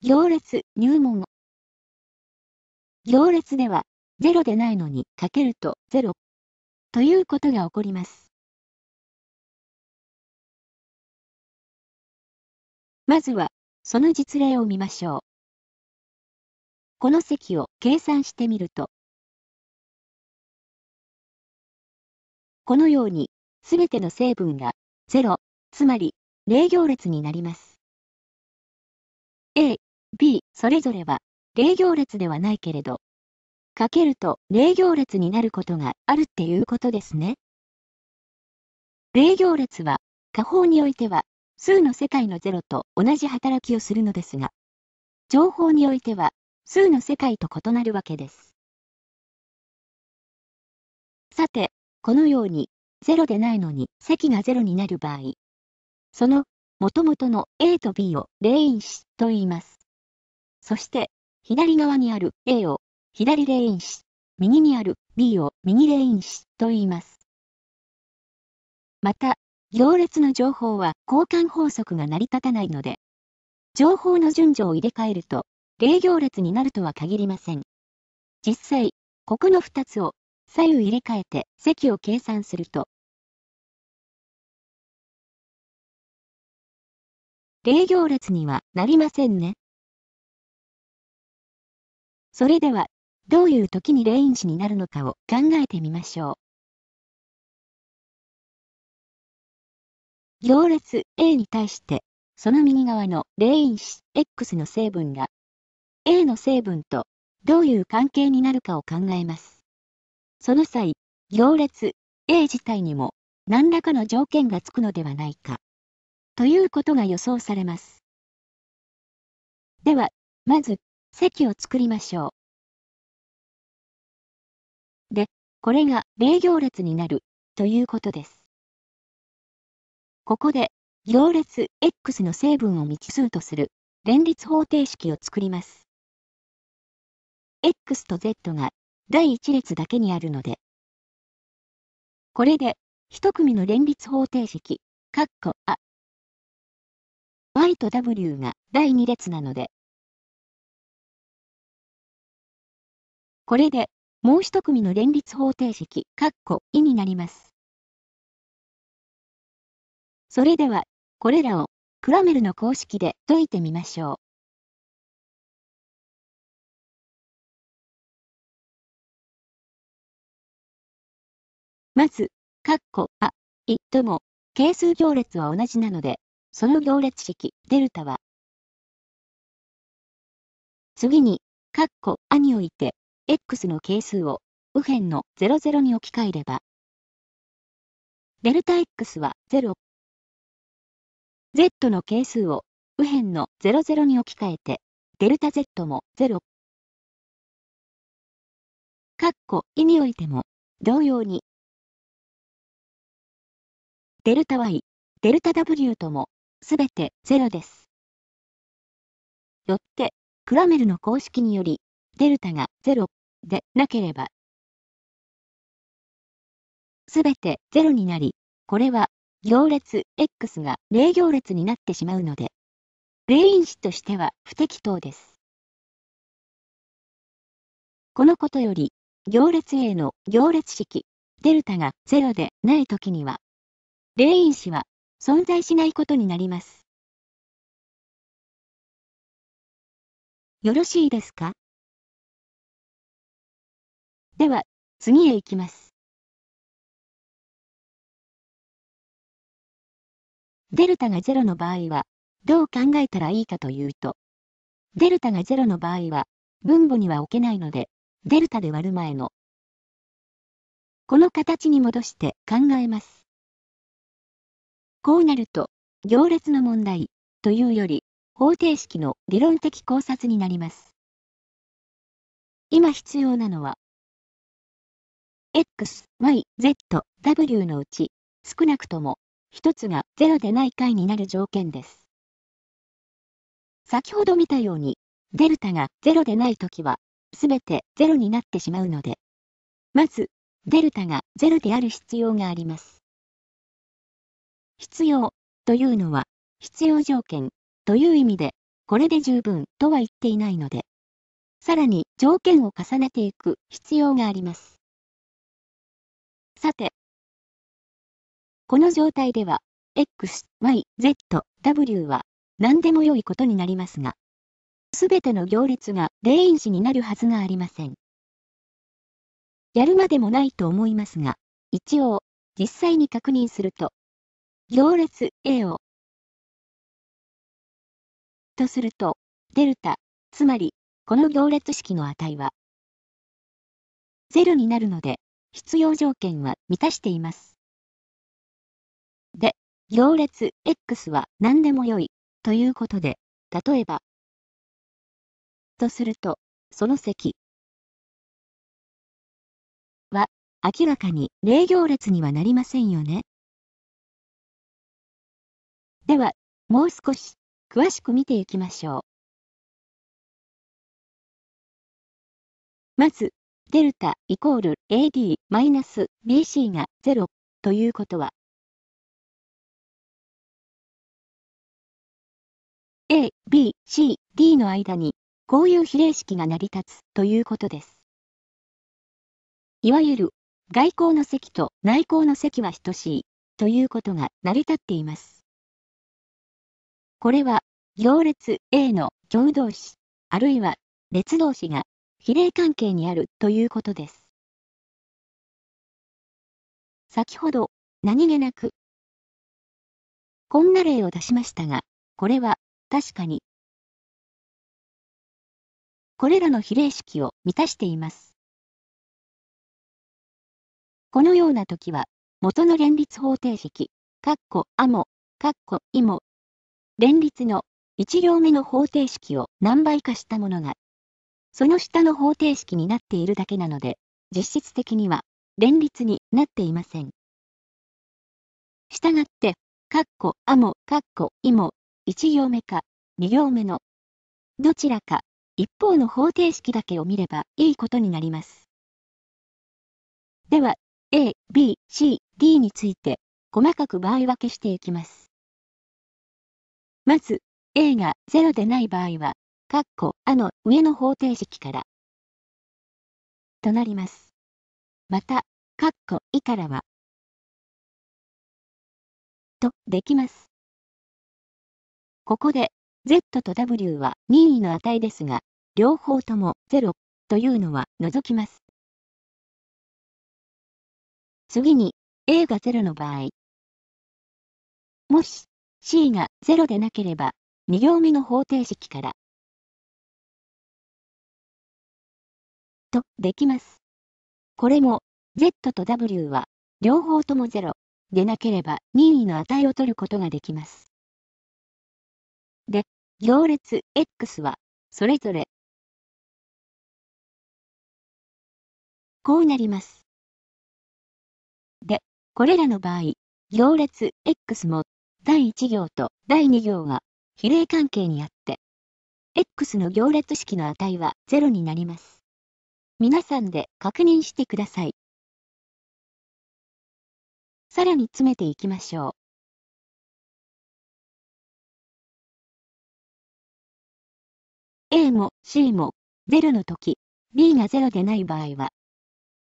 行列入門。行列では、0でないのにかけると0ということが起こります。まずは、その実例を見ましょう。この積を計算してみると、このように、すべての成分が0、つまり0行列になります。A、b、それぞれは、0行列ではないけれど、かけると0行列になることがあるっていうことですね。0行列は、下方においては、数の世界の0と同じ働きをするのですが、情報においては、数の世界と異なるわけです。さて、このように、0でないのに積が0になる場合、その、元々の A と B を霊因子と言います。そして、左側にある A を左レイン子、右にある B を右レイン子と言います。また、行列の情報は交換法則が成り立たないので、情報の順序を入れ替えると、霊行列になるとは限りません。実際、ここの2つを左右入れ替えて積を計算すると、霊行列にはなりませんね。それでは、どういう時にレイン子になるのかを考えてみましょう。行列 A に対して、その右側のレイン子 X の成分が、A の成分とどういう関係になるかを考えます。その際、行列 A 自体にも何らかの条件がつくのではないか、ということが予想されます。では、まず席を作りましょう。で、これが例行列になるということです。ここで、行列 X の成分を未知数とする連立方程式を作ります。X と Z が第1列だけにあるので、これで一組の連立方程式、カッコ A、Y と W が第2列なので、これで、もう一組の連立方程式、括弧、意になります。それでは、これらを、クラメルの公式で解いてみましょう。まず、括弧、あ、い、とも、係数行列は同じなので、その行列式、デルタは、次に、括弧、あにおいて、x の係数を右辺の00に置き換えれば、デルタ x は0。z の係数を右辺の00に置き換えて、デルタ z も0。括弧意においても、同様に、デルタ y、デルタ w とも、すべて0です。よって、クラメルの公式により、デルタが0。でなければ、すべてゼロになり、これは行列 X が0行列になってしまうので、例因子としては不適当です。このことより、行列 A の行列式、デルタがゼロでないときには、例因子は存在しないことになります。よろしいですかでは、次へ行きます。デルタが0の場合は、どう考えたらいいかというと、デルタが0の場合は、分母には置けないので、デルタで割る前の、この形に戻して考えます。こうなると、行列の問題というより、方程式の理論的考察になります。今必要なのは、x, y, z, w のうち、少なくとも、一つが0でない解になる条件です。先ほど見たように、デルタが0でないときは、すべて0になってしまうので、まず、デルタが0である必要があります。必要というのは、必要条件という意味で、これで十分とは言っていないので、さらに条件を重ねていく必要があります。さて、この状態では、x, y, z, w は何でも良いことになりますが、すべての行列が例因子になるはずがありません。やるまでもないと思いますが、一応、実際に確認すると、行列 A を、とすると、デルタ、つまり、この行列式の値は、0になるので、必要条件は満たしています。で、行列 X は何でも良いということで、例えば、とすると、その席は明らかに例行列にはなりませんよね。では、もう少し詳しく見ていきましょう。まず、デルタイコール AD-BC が0ということは、A、B、C、D の間にこういう比例式が成り立つということです。いわゆる外交の積と内交の積は等しいということが成り立っています。これは行列 A の共同詞あるいは列同士が比例関係にあるということです。先ほど、何気なく、こんな例を出しましたが、これは、確かに、これらの比例式を満たしています。このような時は、元の連立方程式、カッコアも、カッコイも、連立の1行目の方程式を何倍かしたものがその下の方程式になっているだけなので、実質的には連立になっていません。したがって、カッコあもカッコいも、1行目か2行目の、どちらか一方の方程式だけを見ればいいことになります。では、A、B、C、D について、細かく場合分けしていきます。まず、A が0でない場合は、かっこ、あの、上の方程式から、となります。また、かっこ、いからは、と、できます。ここで、z と w は任意の値ですが、両方とも0というのは除きます。次に、a が0の場合、もし、c が0でなければ、2行目の方程式から、とできます。これも、Z と W は、両方とも0でなければ任意の値を取ることができます。で、行列 X は、それぞれ、こうなります。で、これらの場合、行列 X も、第1行と第2行が、比例関係にあって、X の行列式の値は0になります。皆さんで確認してください。さらに詰めていきましょう。A も C も0の時、B が0でない場合は、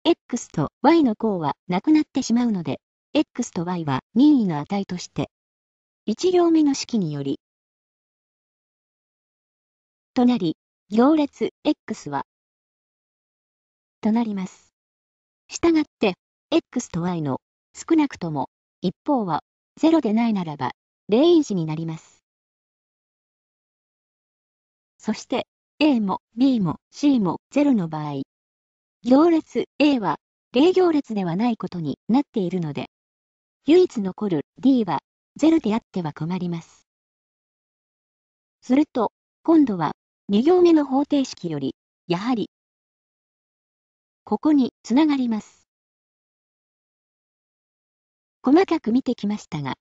X と Y の項はなくなってしまうので、X と Y は任意の値として、1行目の式により、となり、行列 X はとなります。したがって、x と y の少なくとも一方は0でないならば、0因子になります。そして、A も B も C も0の場合、行列 A は0行列ではないことになっているので、唯一残る D は0であっては困ります。すると、今度は2行目の方程式より、やはりここに繋がります。細かく見てきましたが、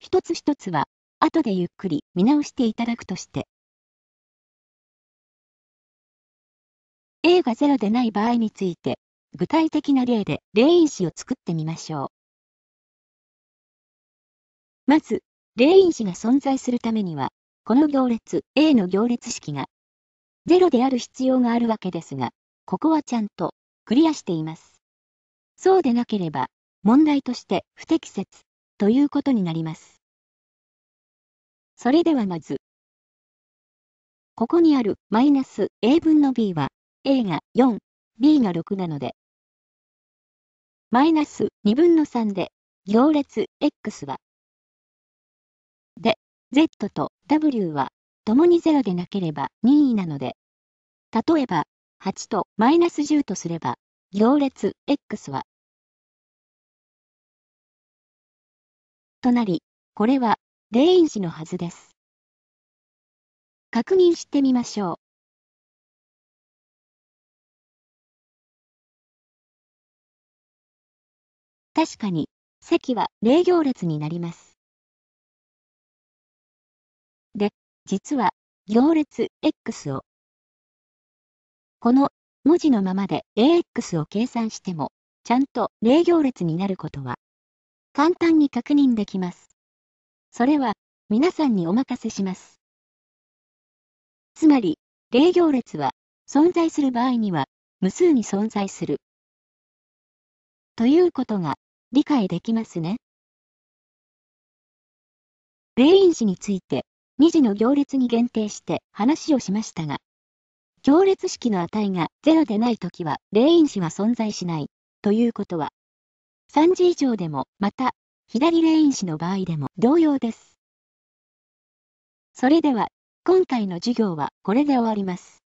一つ一つは後でゆっくり見直していただくとして、A が0でない場合について、具体的な例で例因子を作ってみましょう。まず、例因子が存在するためには、この行列 A の行列式が0である必要があるわけですが、ここはちゃんとクリアしています。そうでなければ、問題として不適切ということになります。それではまず、ここにあるマイナス a 分の b は a が 4b が6なので、マイナス2分の3で行列 x は、で、z と w は共に0でなければ任意なので、例えば8とマイナス10とすれば、行列 x は、となり、これは、0因子のはずです。確認してみましょう。確かに、積は0行列になります。で、実は、行列 X をこの文字のままで AX を計算しても、ちゃんと0行列になることは、簡単に確認できます。それは、皆さんにお任せします。つまり、0行列は、存在する場合には、無数に存在する。ということが、理解できますね。霊因子について、2次の行列に限定して話をしましたが、強烈式の値が0でないときは、霊因子は存在しない、ということは、3次以上でも、また、左霊因子の場合でも同様です。それでは、今回の授業はこれで終わります。